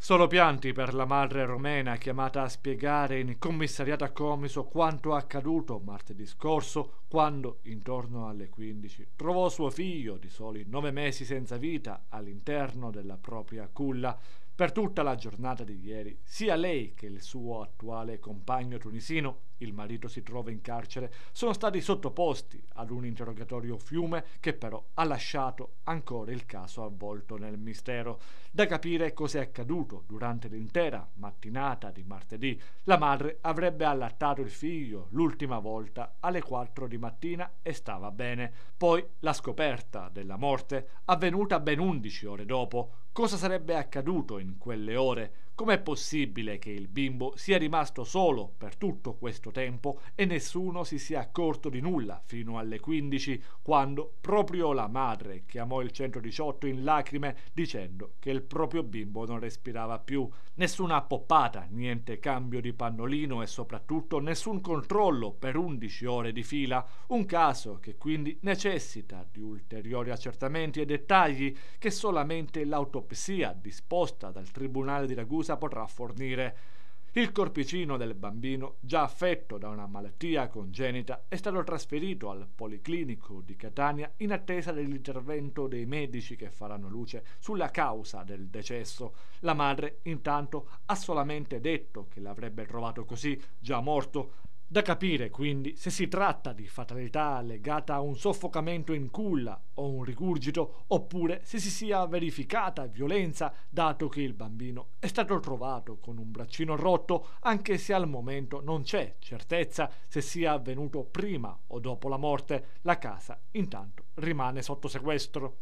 Solo pianti per la madre romena chiamata a spiegare in commissariato a Comiso quanto accaduto martedì scorso quando, intorno alle 15, trovò suo figlio di soli nove mesi senza vita all'interno della propria culla per tutta la giornata di ieri, sia lei che il suo attuale compagno tunisino, il marito si trova in carcere, sono stati sottoposti ad un interrogatorio fiume che però ha lasciato ancora il caso avvolto nel mistero. Da capire cos'è accaduto durante l'intera mattinata di martedì. La madre avrebbe allattato il figlio l'ultima volta alle 4 di mattina e stava bene. Poi la scoperta della morte, avvenuta ben 11 ore dopo. Cosa sarebbe accaduto in in quelle ore, com'è possibile che il bimbo sia rimasto solo per tutto questo tempo e nessuno si sia accorto di nulla fino alle 15, quando proprio la madre chiamò il 118 in lacrime dicendo che il proprio bimbo non respirava più. Nessuna poppata, niente cambio di pannolino e soprattutto nessun controllo per 11 ore di fila, un caso che quindi necessita di ulteriori accertamenti e dettagli che solamente l'autopsia disposta dal Tribunale di Ragusa potrà fornire. Il corpicino del bambino, già affetto da una malattia congenita, è stato trasferito al Policlinico di Catania in attesa dell'intervento dei medici che faranno luce sulla causa del decesso. La madre, intanto, ha solamente detto che l'avrebbe trovato così, già morto, da capire quindi se si tratta di fatalità legata a un soffocamento in culla o un rigurgito oppure se si sia verificata violenza dato che il bambino è stato trovato con un braccino rotto anche se al momento non c'è certezza se sia avvenuto prima o dopo la morte. La casa intanto rimane sotto sequestro.